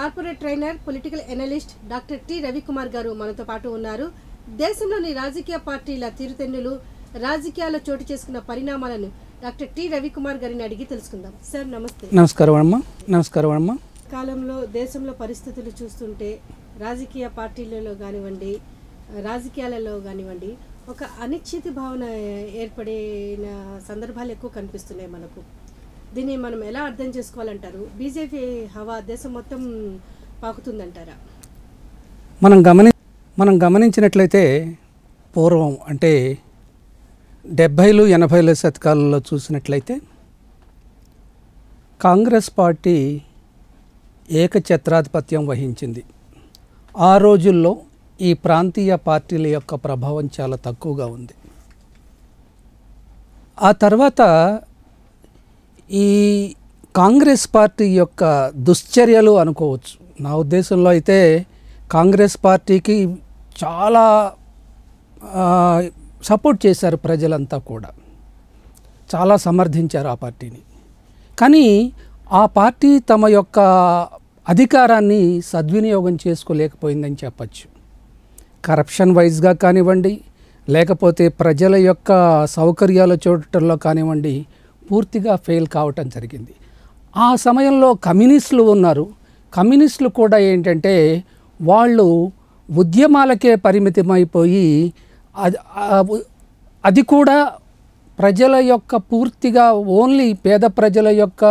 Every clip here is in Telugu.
corporate trainer political analyst doctor T Ravikumar గారు మనతో పాటు ఉన్నారు దేశంలోని రాజకీయ పార్టీల తీరుతెన్నులు రాజకీయాల్లో చోటు చేసుకున్న పరిణామాలను డాక్టర్ టి రవికుమార్ గారిని అడిగి తెలుసుకుందాం సార్ నమస్తే నమస్కారం అమ్మ నమస్కారం అమ్మ కాలంలో దేశంలో పరిస్థితులు చూస్తుంటే రాజకీయ పార్టీలలో కానివ్వండి రాజకీయాలలో కానివ్వండి ఒక అనిశ్చిత భావన ఏర్పడిన సందర్భాలు ఎక్కువ కనిపిస్తున్నాయి మనకు దీన్ని మనం ఎలా అర్థం చేసుకోవాలంటారు బీజేపీ హవా దేశం మొత్తం పాకుతుందంటారా మనం గమని మనం గమనించినట్లయితే పూర్వం అంటే డెబ్భైలు ఎనభైల శతకాలలో చూసినట్లయితే కాంగ్రెస్ పార్టీ ఏకఛత్రాధిపత్యం వహించింది ఆ రోజుల్లో ఈ ప్రాంతీయ పార్టీల యొక్క ప్రభావం చాలా తక్కువగా ఉంది ఆ తర్వాత ఈ కాంగ్రెస్ పార్టీ యొక్క దుశ్చర్యలు అనుకోవచ్చు నా ఉద్దేశంలో అయితే కాంగ్రెస్ పార్టీకి చాలా సపోర్ట్ చేశారు ప్రజలంతా కూడా చాలా సమర్థించారు ఆ పార్టీని కానీ ఆ పార్టీ తమ యొక్క అధికారాన్ని సద్వినియోగం చేసుకోలేకపోయిందని చెప్పచ్చు కరప్షన్ వైజ్గా కానివ్వండి లేకపోతే ప్రజల యొక్క సౌకర్యాలు చూడటంలో కానివ్వండి పూర్తిగా ఫెయిల్ కావటం జరిగింది ఆ సమయంలో కమ్యూనిస్టులు ఉన్నారు కమ్యూనిస్టులు కూడా ఏంటంటే వాళ్ళు ఉద్యమాలకే పరిమితమైపోయి అది కూడా ప్రజల యొక్క పూర్తిగా ఓన్లీ పేద ప్రజల యొక్క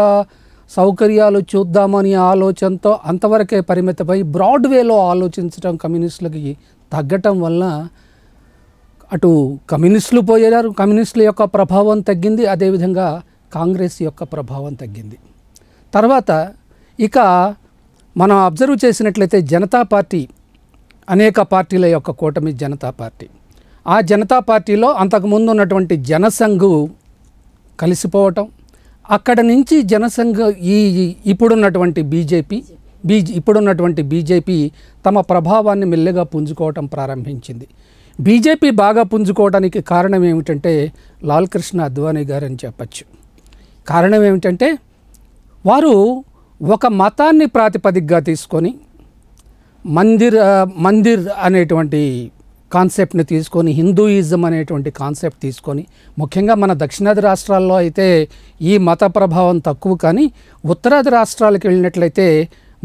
సౌకర్యాలు చూద్దామని ఆలోచనతో అంతవరకే పరిమితమై బ్రాడ్వేలో ఆలోచించడం కమ్యూనిస్టులకి తగ్గటం వల్ల అటు కమ్యూనిస్టులు పోయారు కమ్యూనిస్టుల యొక్క ప్రభావం తగ్గింది అదేవిధంగా కాంగ్రెస్ యొక్క ప్రభావం తగ్గింది తర్వాత ఇక మనం అబ్జర్వ్ చేసినట్లయితే జనతా పార్టీ అనేక పార్టీల యొక్క కూటమి జనతా పార్టీ ఆ జనతా పార్టీలో అంతకుముందు ఉన్నటువంటి జనసంఘు కలిసిపోవటం అక్కడ నుంచి జనసంఘ ఈ ఇప్పుడున్నటువంటి బీజేపీ బీజే ఇప్పుడున్నటువంటి బీజేపీ తమ ప్రభావాన్ని మెల్లగా పుంజుకోవటం ప్రారంభించింది బీజేపీ బాగా పుంజుకోవడానికి కారణం ఏమిటంటే లాల్కృష్ణ అద్వానీ అద్వానీ గారని చెప్పచ్చు కారణం ఏమిటంటే వారు ఒక మతాన్ని ప్రాతిపదికగా తీసుకొని మందిర్ మందిర్ అనేటువంటి కాన్సెప్ట్ని తీసుకొని హిందూయిజం అనేటువంటి కాన్సెప్ట్ తీసుకొని ముఖ్యంగా మన దక్షిణాది రాష్ట్రాల్లో అయితే ఈ మత ప్రభావం తక్కువ కానీ ఉత్తరాది రాష్ట్రాలకు వెళ్ళినట్లయితే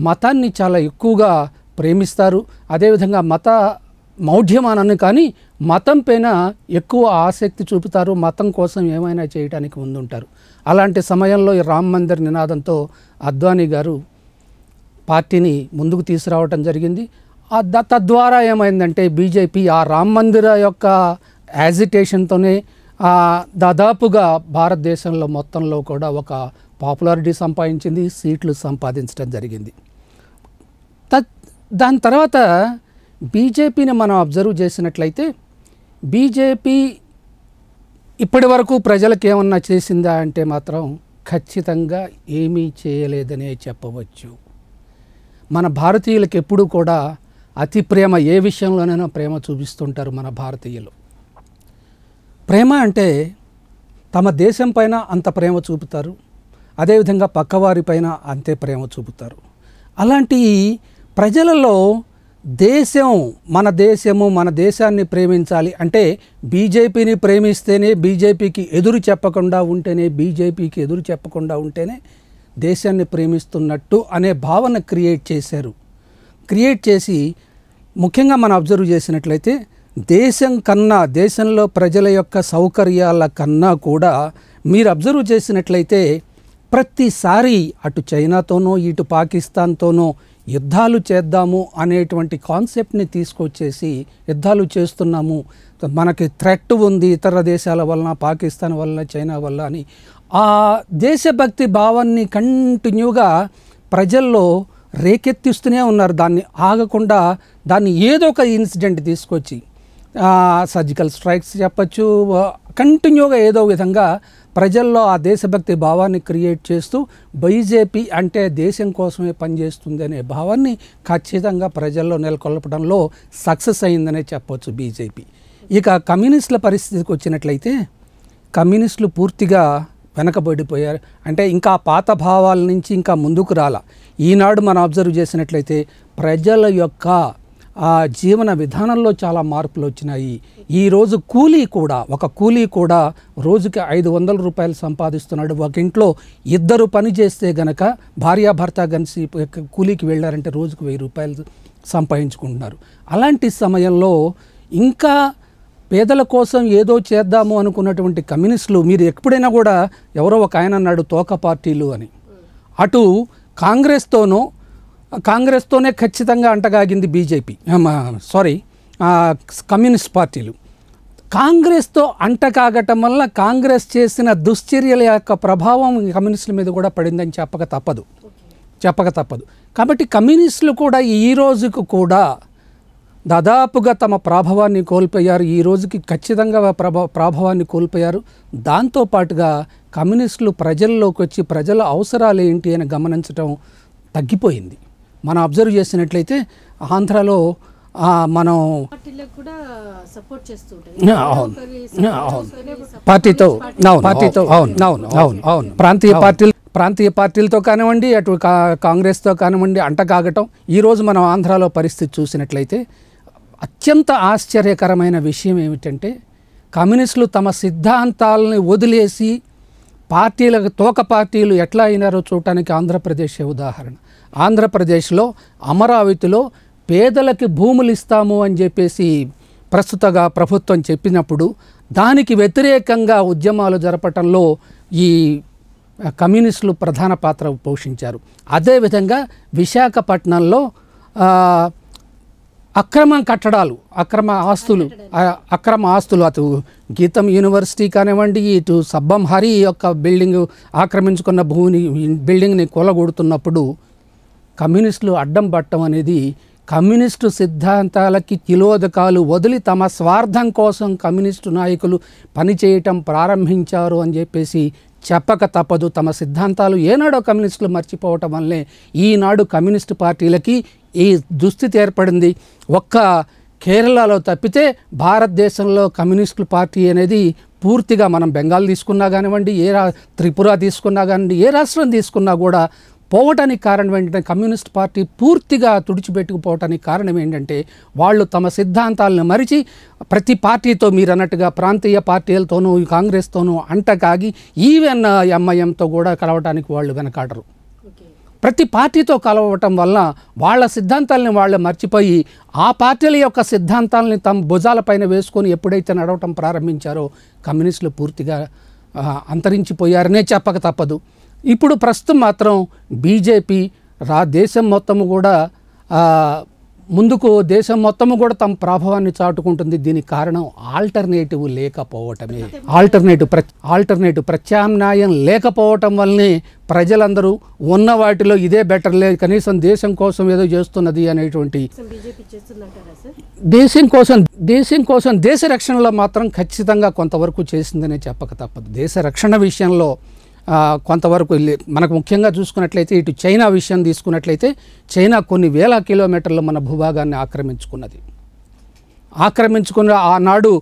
మతాన్ని చాలా ఎక్కువగా ప్రేమిస్తారు అదేవిధంగా మత మౌఢ్యమానాన్ని కానీ మతం పైన ఎక్కువ ఆసక్తి చూపుతారు మతం కోసం ఏమైనా చేయడానికి ముందుంటారు అలాంటి సమయంలో ఈ రామ్ మందిర్ నినాదంతో అద్వానీ గారు పార్టీని ముందుకు తీసుకురావటం జరిగింది తద్వారా ఏమైందంటే బీజేపీ ఆ రామ్ మందిర యొక్క యాజిటేషన్తోనే దాదాపుగా భారతదేశంలో మొత్తంలో కూడా ఒక పాపులారిటీ సంపాదించింది సీట్లు సంపాదించడం జరిగింది దాని తర్వాత బీజేపీని మనం అబ్జర్వ్ చేసినట్లయితే బీజేపీ ఇప్పటి వరకు ప్రజలకు ఏమన్నా చేసిందా అంటే మాత్రం ఖచ్చితంగా ఏమీ చేయలేదనే చెప్పవచ్చు మన భారతీయులకు ఎప్పుడూ కూడా అతి ప్రేమ ఏ విషయంలోనైనా ప్రేమ చూపిస్తుంటారు మన భారతీయులు ప్రేమ అంటే తమ దేశం పైన అంత ప్రేమ చూపుతారు అదేవిధంగా పక్కవారిపైన అంతే ప్రేమ చూపుతారు అలాంటి ప్రజలలో దేశం మన దేశము మన దేశాన్ని ప్రేమించాలి అంటే బీజేపీని ప్రేమిస్తేనే బీజేపీకి ఎదురు చెప్పకుండా ఉంటేనే బీజేపీకి ఎదురు చెప్పకుండా ఉంటేనే దేశాన్ని ప్రేమిస్తున్నట్టు అనే భావన క్రియేట్ చేశారు క్రియేట్ చేసి ముఖ్యంగా మనం అబ్జర్వ్ చేసినట్లయితే దేశం కన్నా దేశంలో ప్రజల యొక్క సౌకర్యాల కన్నా కూడా మీరు అబ్జర్వ్ చేసినట్లయితే ప్రతిసారి అటు చైనాతోనో ఇటు పాకిస్తాన్తోనో యుద్ధాలు చేద్దాము అనేటువంటి కాన్సెప్ట్ని తీసుకొచ్చేసి యుద్ధాలు చేస్తున్నాము మనకి థ్రెట్ ఉంది ఇతర దేశాల వలన పాకిస్తాన్ వలన చైనా వల్ల అని ఆ దేశభక్తి భావాన్ని కంటిన్యూగా ప్రజల్లో రేకెత్తిస్తూనే ఉన్నారు దాన్ని ఆగకుండా దాన్ని ఏదో ఒక ఇన్సిడెంట్ తీసుకొచ్చి సర్జికల్ స్ట్రైక్స్ చెప్పచ్చు కంటిన్యూగా ఏదో విధంగా ప్రజల్లో ఆ దేశభక్తి భావాన్ని క్రియేట్ చేస్తూ బీజేపీ అంటే దేశం కోసమే పనిచేస్తుంది అనే భావాన్ని ఖచ్చితంగా ప్రజల్లో నెలకొల్పడంలో సక్సెస్ అయిందనే చెప్పవచ్చు బీజేపీ ఇక కమ్యూనిస్టుల పరిస్థితికి వచ్చినట్లయితే కమ్యూనిస్టులు పూర్తిగా వెనకబడిపోయారు అంటే ఇంకా పాత భావాల నుంచి ఇంకా ముందుకు రాల ఈనాడు మనం అబ్జర్వ్ చేసినట్లయితే ప్రజల యొక్క ఆ జీవన విధానంలో చాలా మార్పులు వచ్చినాయి ఈరోజు కూలీ కూడా ఒక కూలీ కూడా రోజుకి ఐదు వందల రూపాయలు సంపాదిస్తున్నాడు ఒక ఇంట్లో ఇద్దరు పని చేస్తే గనక భార్యాభర్త కలిసి కూలీకి వెళ్ళారంటే రోజుకు వెయ్యి రూపాయలు సంపాదించుకుంటున్నారు అలాంటి సమయంలో ఇంకా పేదల కోసం ఏదో చేద్దాము అనుకున్నటువంటి కమ్యూనిస్టులు మీరు ఎప్పుడైనా కూడా ఎవరో ఒక ఆయన అన్నాడు తోక పార్టీలు అని అటు కాంగ్రెస్తోనో కాంగ్రెస్తోనే ఖచ్చితంగా అంటగాగింది బీజేపీ సారీ కమ్యూనిస్ట్ పార్టీలు కాంగ్రెస్తో అంటకాగటం వల్ల కాంగ్రెస్ చేసిన దుశ్చర్యల యొక్క ప్రభావం కమ్యూనిస్టుల మీద కూడా పడిందని చెప్పక తప్పదు చెప్పక తప్పదు కాబట్టి కమ్యూనిస్టులు కూడా ఈ రోజుకు కూడా దాదాపుగా తమ ప్రాభవాన్ని కోల్పోయారు ఈ రోజుకి ఖచ్చితంగా ప్రభా ప్రభావాన్ని కోల్పోయారు దాంతోపాటుగా కమ్యూనిస్టులు ప్రజల్లోకి వచ్చి ప్రజల అవసరాలు ఏంటి అని గమనించడం తగ్గిపోయింది మనం అబ్జర్వ్ చేసినట్లయితే ఆంధ్రాలో మనం అవును పార్టీతో పార్టీతో అవును అవును అవును అవును ప్రాంతీయ పార్టీలు ప్రాంతీయ పార్టీలతో కానివ్వండి అటు కాంగ్రెస్తో కానివ్వండి అంటకాగటం ఈరోజు మనం ఆంధ్రాలో పరిస్థితి చూసినట్లయితే అత్యంత ఆశ్చర్యకరమైన విషయం ఏమిటంటే కమ్యూనిస్టులు తమ సిద్ధాంతాలని వదిలేసి పార్టీలకు తోక పార్టీలు ఎట్లా అయినారో చూడటానికి ఆంధ్రప్రదేశే ఉదాహరణ ఆంధ్రప్రదేశ్లో అమరావతిలో పేదలకి భూములు ఇస్తాము అని చెప్పేసి ప్రస్తుతగా ప్రభుత్వం చెప్పినప్పుడు దానికి వ్యతిరేకంగా ఉద్యమాలు జరపటంలో ఈ కమ్యూనిస్టులు ప్రధాన పాత్ర పోషించారు అదేవిధంగా విశాఖపట్నంలో అక్రమ కట్టడాలు అక్రమ ఆస్తులు అక్రమ ఆస్తులు అటు గీతం యూనివర్సిటీ కానివ్వండి ఇటు సబ్బం హరి యొక్క బిల్డింగ్ ఆక్రమించుకున్న భూమిని బిల్డింగ్ని కొలగొడుతున్నప్పుడు కమ్యూనిస్టులు అడ్డం పట్టడం అనేది కమ్యూనిస్టు సిద్ధాంతాలకి కిలోదకాలు వదిలి తమ స్వార్థం కోసం కమ్యూనిస్టు నాయకులు పనిచేయటం ప్రారంభించారు అని చెప్పేసి చెప్పక తప్పదు తమ సిద్ధాంతాలు ఏనాడో కమ్యూనిస్టులు మర్చిపోవటం వల్లే ఈనాడు కమ్యూనిస్టు పార్టీలకి ఈ దుస్థితి ఏర్పడింది ఒక్క కేరళలో తప్పితే భారతదేశంలో కమ్యూనిస్టుల పార్టీ అనేది పూర్తిగా మనం బెంగాల్ తీసుకున్నా కానివ్వండి ఏ రా త్రిపుర తీసుకున్నా కానివ్వండి ఏ రాష్ట్రం తీసుకున్నా కూడా పోవటానికి కారణం ఏంటంటే కమ్యూనిస్ట్ పార్టీ పూర్తిగా తుడిచిపెట్టుకుపోవటానికి కారణం ఏంటంటే వాళ్ళు తమ సిద్ధాంతాలను మరిచి ప్రతి పార్టీతో మీరు అన్నట్టుగా ప్రాంతీయ పార్టీలతోనూ కాంగ్రెస్తోనూ అంటకాగి ఈవెన్ ఎంఐఎంతో కూడా కలవటానికి వాళ్ళు వెనకాడరు ప్రతి పార్టీతో కలవటం వల్ల వాళ్ళ సిద్ధాంతాలని వాళ్ళు మర్చిపోయి ఆ పార్టీల యొక్క సిద్ధాంతాలని తమ భుజాలపైన వేసుకొని ఎప్పుడైతే నడవటం ప్రారంభించారో కమ్యూనిస్టులు పూర్తిగా అంతరించిపోయారనే చెప్పక తప్పదు ఇప్పుడు ప్రస్తుతం మాత్రం బీజేపీ రా దేశం మొత్తం కూడా ముందుకు దేశం మొత్తము కూడా తమ ప్రభావాన్ని చాటుకుంటుంది దీనికి కారణం ఆల్టర్నేటివ్ లేకపోవటమే ఆల్టర్నేటివ్ ప్ర ఆల్టర్నేటివ్ ప్రత్యామ్నాయం లేకపోవటం వల్లనే ప్రజలందరూ ఉన్న వాటిలో ఇదే బెటర్ లేదు కనీసం దేశం కోసం ఏదో చేస్తున్నది అనేటువంటి దేశం కోసం దేశం కోసం దేశ రక్షణలో మాత్రం ఖచ్చితంగా కొంతవరకు చేసిందనే చెప్పక తప్పదు దేశ రక్షణ విషయంలో కొంతవరకు మనకు ముఖ్యంగా చూసుకున్నట్లయితే ఇటు చైనా విషయం తీసుకున్నట్లయితే చైనా కొన్ని వేల కిలోమీటర్లు మన భూభాగాన్ని ఆక్రమించుకున్నది ఆక్రమించుకున్న ఆనాడు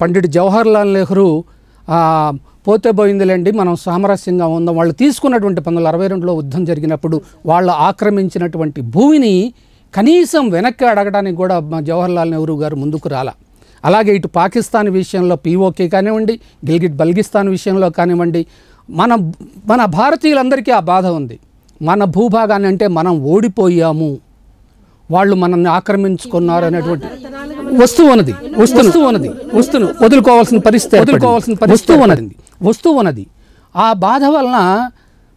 పండిట్ జవహర్లాల్ నెహ్రూ పోతే పోయిందిలేండి మనం సామరస్యంగా ఉందాం వాళ్ళు తీసుకున్నటువంటి పంతొమ్మిది అరవై రెండులో యుద్ధం జరిగినప్పుడు వాళ్ళు ఆక్రమించినటువంటి భూమిని కనీసం వెనక్కి అడగడానికి కూడా జవహర్లాల్ నెహ్రూ గారు ముందుకు రాలా అలాగే ఇటు పాకిస్తాన్ విషయంలో పీఓకే కానివ్వండి గిల్గిట్ బల్గిస్తాన్ విషయంలో కానివ్వండి మన మన భారతీయులందరికీ ఆ బాధ ఉంది మన భూభాగాన్ని అంటే మనం ఓడిపోయాము వాళ్ళు మనల్ని ఆక్రమించుకున్నారు అనేటువంటి వస్తువు ఉన్నది వస్తువు ఉన్నది వస్తువు వదులుకోవాల్సిన పరిస్థితి వదులుకోవాల్సిన పరిస్థితి ఉన్నది వస్తువు ఉన్నది ఆ బాధ వలన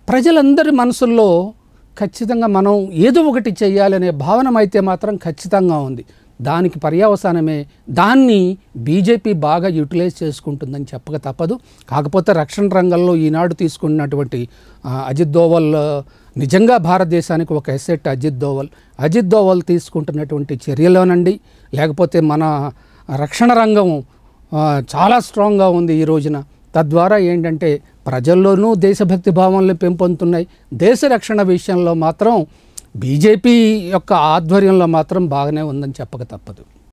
ప్రజలందరి మనసుల్లో ఖచ్చితంగా మనం ఏదో ఒకటి చేయాలనే భావన అయితే మాత్రం ఖచ్చితంగా ఉంది దానికి పర్యవసానమే దాన్ని బీజేపీ బాగా యూటిలైజ్ చేసుకుంటుందని చెప్పక తప్పదు కాకపోతే రక్షణ రంగంలో ఈనాడు తీసుకున్నటువంటి అజిత్ దోవల్ నిజంగా భారతదేశానికి ఒక ఎసెట్ అజిత్ దోవల్ అజిత్ దోవల్ తీసుకుంటున్నటువంటి చర్యలోనండి లేకపోతే మన రక్షణ రంగం చాలా స్ట్రాంగ్గా ఉంది ఈ రోజున తద్వారా ఏంటంటే ప్రజల్లోనూ దేశభక్తి భావనలు పెంపొందుతున్నాయి దేశ రక్షణ విషయంలో మాత్రం బీజేపీ యొక్క ఆధ్వర్యంలో మాత్రం బాగానే ఉందని చెప్పక తప్పదు